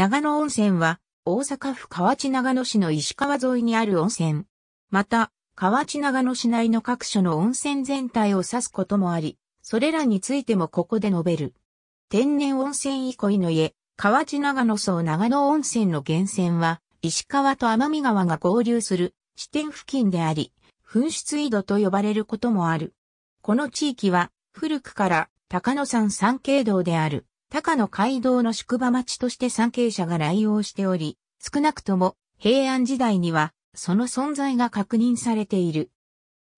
長野温泉は、大阪府河内長野市の石川沿いにある温泉。また、河内長野市内の各所の温泉全体を指すこともあり、それらについてもここで述べる。天然温泉憩いの家、河内長野層長野温泉の源泉は、石川と天見川が合流する支点付近であり、噴出井戸と呼ばれることもある。この地域は、古くから高野山山系道である。高野街道の宿場町として参詣者が来用しており、少なくとも平安時代にはその存在が確認されている。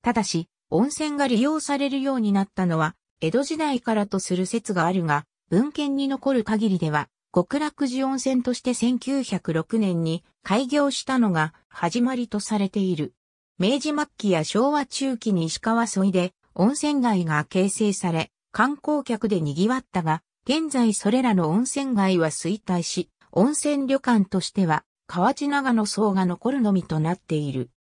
ただし、温泉が利用されるようになったのは、江戸時代からとする説があるが、文献に残る限りでは、極楽寺温泉として1906年に開業したのが始まりとされている。明治末期や昭和中期に石川沿いで温泉街が形成され、観光客で賑わったが、現在それらの温泉街は衰退し、温泉旅館としては、河内長野層が残るのみとなっている。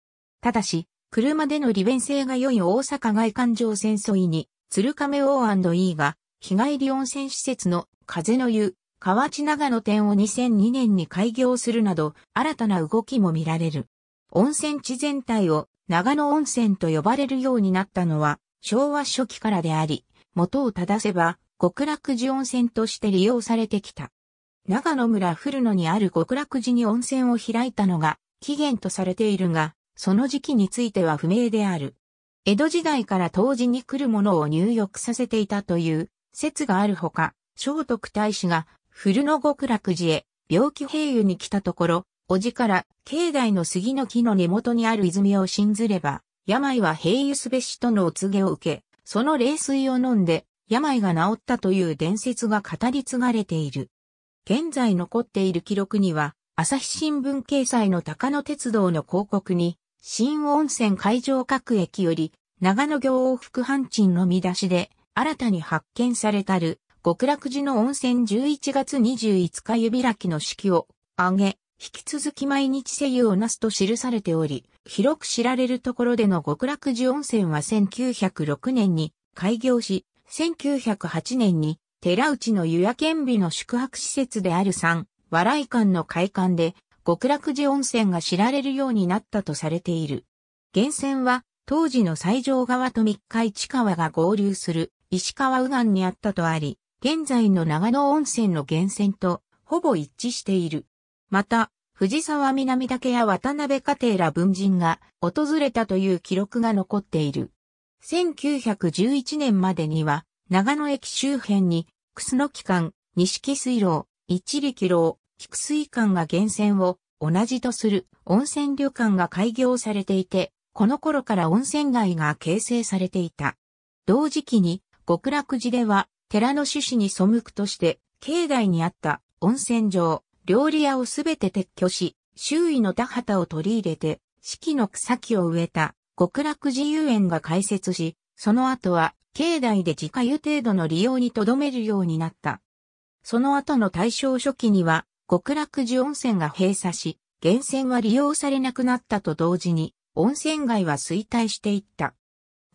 ただし、車での利便性が良い大阪外環状線沿いに、鶴亀 O&E が、日帰り温泉施設の風の湯、河内長野店を2002年に開業するなど、新たな動きも見られる。温泉地全体を長野温泉と呼ばれるようになったのは、昭和初期からであり、元を正せば、極楽寺温泉として利用されてきた。長野村古野にある極楽寺に温泉を開いたのが起源とされているが、その時期については不明である。江戸時代から当時に来るものを入浴させていたという説があるほか、聖徳太子が古野極楽寺へ病気平癒に来たところ、おじから境内の杉の木の根元にある泉を信ずれば、病は平癒すべしとのお告げを受け、その冷水を飲んで病が治ったという伝説が語り継がれている。現在残っている記録には、朝日新聞掲載の高野鉄道の広告に、新温泉海上各駅より、長野行往復半賃の見出しで、新たに発見されたる、極楽寺の温泉11月25日指開きの式を挙げ、引き続き毎日声優をなすと記されており、広く知られるところでの極楽寺温泉は1906年に開業し、1908年に、寺内の湯屋県美の宿泊施設である三、笑い館の会館で、極楽寺温泉が知られるようになったとされている。源泉は、当時の西条川と三日市川が合流する石川右岸にあったとあり、現在の長野温泉の源泉とほぼ一致している。また、藤沢南岳や渡辺家庭ら文人が訪れたという記録が残っている。1911年までには、長野駅周辺に、楠木間、錦水路、一力路、菊水館が源泉を同じとする温泉旅館が開業されていて、この頃から温泉街が形成されていた。同時期に、極楽寺では、寺の趣旨に背くとして、境内にあった温泉場、料理屋をすべて撤去し、周囲の田畑を取り入れて、四季の草木を植えた極楽寺遊園が開設し、その後は、境内で自家湯程度の利用に留めるようになった。その後の大正初期には、極楽寺温泉が閉鎖し、源泉は利用されなくなったと同時に、温泉街は衰退していった。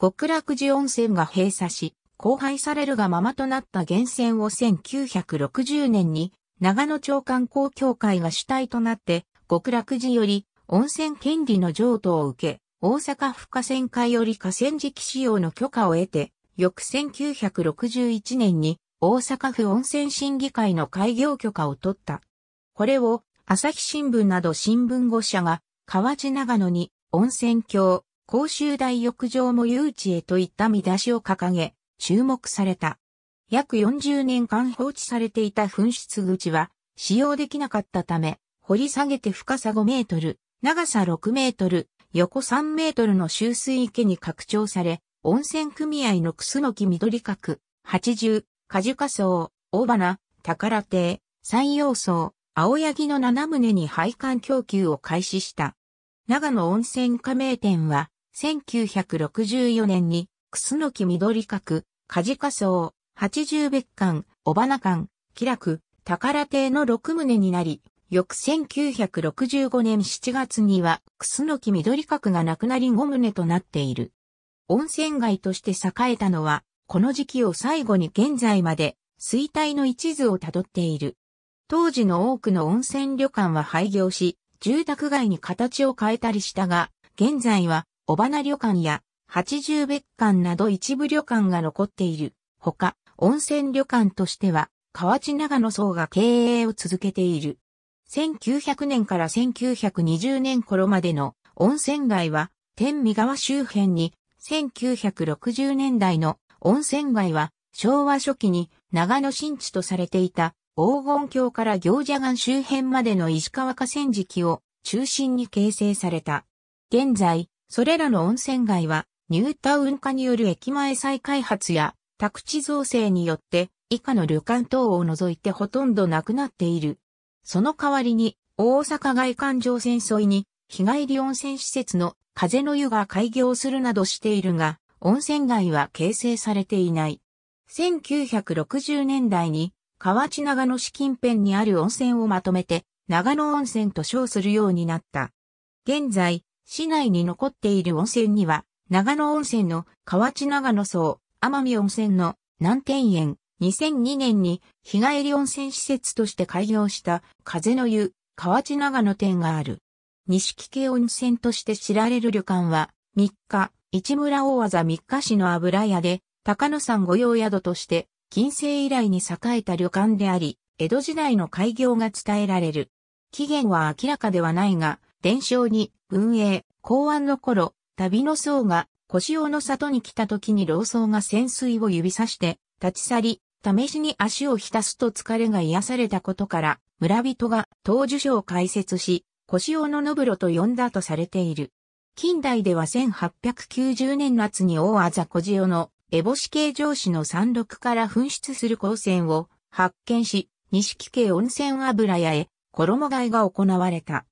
極楽寺温泉が閉鎖し、荒廃されるがままとなった源泉を1960年に、長野町観光協会が主体となって、極楽寺より温泉権利の譲渡を受け、大阪府河川会より河川敷使用の許可を得て、翌1961年に大阪府温泉審議会の開業許可を取った。これを朝日新聞など新聞5社が河内長野に温泉郷、公衆大浴場も誘致へといった見出しを掲げ、注目された。約40年間放置されていた噴出口は使用できなかったため、掘り下げて深さ5メートル、長さ6メートル、横3メートルの集水池に拡張され、温泉組合のクスノキ緑角、八十、果樹花層、大花、宝亭、山陽層、青柳の7棟に配管供給を開始した。長野温泉加盟店は、1964年に、クスノキ緑角、カジカ層、八十別館、小花館、気楽、宝亭の6棟になり、翌1965年7月には、楠木緑角がなくなり5棟となっている。温泉街として栄えたのは、この時期を最後に現在まで、衰退の一途をたどっている。当時の多くの温泉旅館は廃業し、住宅街に形を変えたりしたが、現在は、小花旅館や、八十別館など一部旅館が残っている。ほか、温泉旅館としては、河内長野層が経営を続けている。1900年から1920年頃までの温泉街は、天見川周辺に、1960年代の温泉街は、昭和初期に長野新地とされていた黄金峡から行者岩周辺までの石川河川敷を中心に形成された。現在、それらの温泉街は、ニュータウン化による駅前再開発や宅地造成によって以下の旅館等を除いてほとんどなくなっている。その代わりに、大阪外環状線沿いに、日帰り温泉施設の風の湯が開業するなどしているが、温泉街は形成されていない。1960年代に、河内長野市近辺にある温泉をまとめて、長野温泉と称するようになった。現在、市内に残っている温泉には、長野温泉の河内長野荘、奄美温泉の南天園、2002年に日帰り温泉施設として開業した風の湯河内長野店がある。西木系温泉として知られる旅館は、3日、市村大技3日市の油屋で、高野山御用宿として、近世以来に栄えた旅館であり、江戸時代の開業が伝えられる。期限は明らかではないが、伝承に、運営、公安の頃、旅の僧が、腰尾の里に来た時に老僧が潜水を指さして、立ち去り、試しに足を浸すと疲れが癒されたことから、村人が当樹書を開設し、腰尾ののぶろと呼んだとされている。近代では1890年夏に大あざ小塩の烏ボシ系上司の山麓から噴出する光線を発見し、錦系温泉油屋へ衣替えが行われた。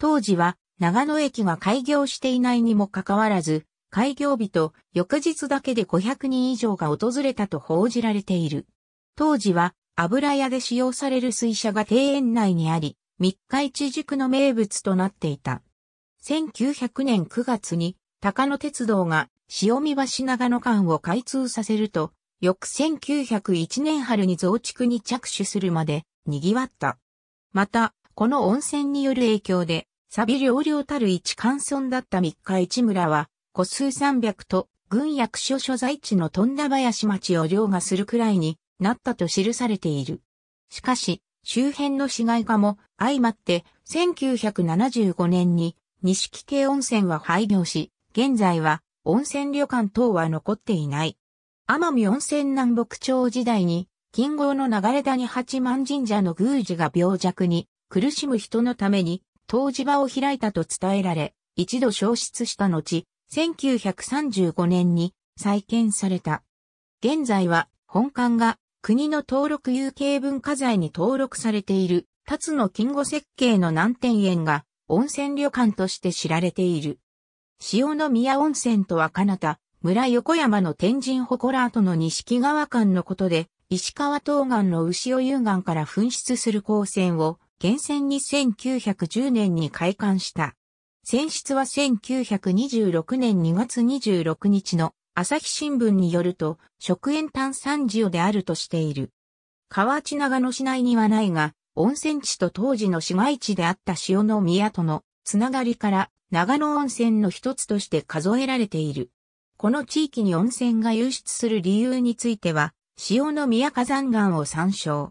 当時は長野駅が開業していないにもかかわらず、開業日と翌日だけで500人以上が訪れたと報じられている。当時は油屋で使用される水車が庭園内にあり、三日市塾の名物となっていた。1900年9月に高野鉄道が潮見橋長野間を開通させると、翌1901年春に増築に着手するまで賑わった。また、この温泉による影響で、錆び両両たる一関村だった三日市村は、個数300と、軍役所所在地の富田林町を凌駕するくらいに、なったと記されている。しかし、周辺の市街化も相まって1975年に錦系温泉は廃業し、現在は温泉旅館等は残っていない。奄美温泉南北朝時代に、金郷の流れ谷八幡神社の宮司が病弱に苦しむ人のために湯治場を開いたと伝えられ、一度消失した後、1935年に再建された。現在は本館が国の登録有形文化財に登録されている、辰野金吾設計の南天園が温泉旅館として知られている。潮の宮温泉とは彼方、村横山の天神祠跡の錦川間のことで、石川東岸の牛尾遊岸から噴出する光線を、源泉に1910年に開館した。泉出は1926年2月26日の朝日新聞によると、食塩炭酸塩であるとしている。河内長野市内にはないが、温泉地と当時の市街地であった塩の宮とのつながりから長野温泉の一つとして数えられている。この地域に温泉が流出する理由については、塩の宮火山岩を参照。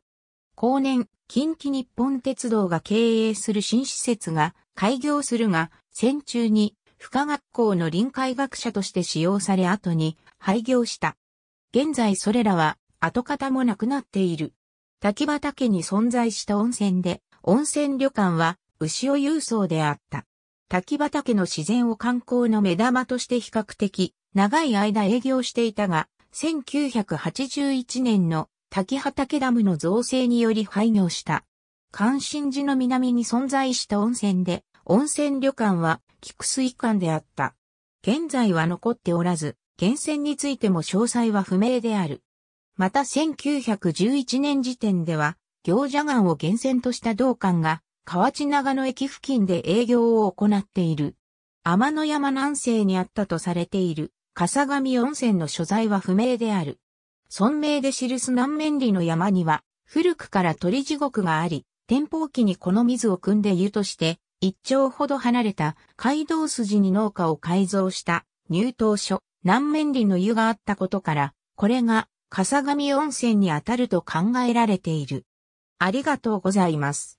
後年、近畿日本鉄道が経営する新施設が開業するが、戦中に不可学校の臨海学者として使用され後に廃業した。現在それらは跡形もなくなっている。滝畑に存在した温泉で、温泉旅館は牛尾郵送であった。滝畑の自然を観光の目玉として比較的長い間営業していたが、1981年の滝畑ダムの造成により廃業した。関心寺の南に存在した温泉で、温泉旅館は菊水館であった。現在は残っておらず、源泉についても詳細は不明である。また1911年時点では、行者岩を源泉とした道館が、河内長野駅付近で営業を行っている。天の山南西にあったとされている、笠上温泉の所在は不明である。村名で記す南面里の山には、古くから鳥地獄があり、天保期にこの水を汲んで湯として一丁ほど離れた街道筋に農家を改造した入湯所、南面林の湯があったことから、これが笠上温泉にあたると考えられている。ありがとうございます。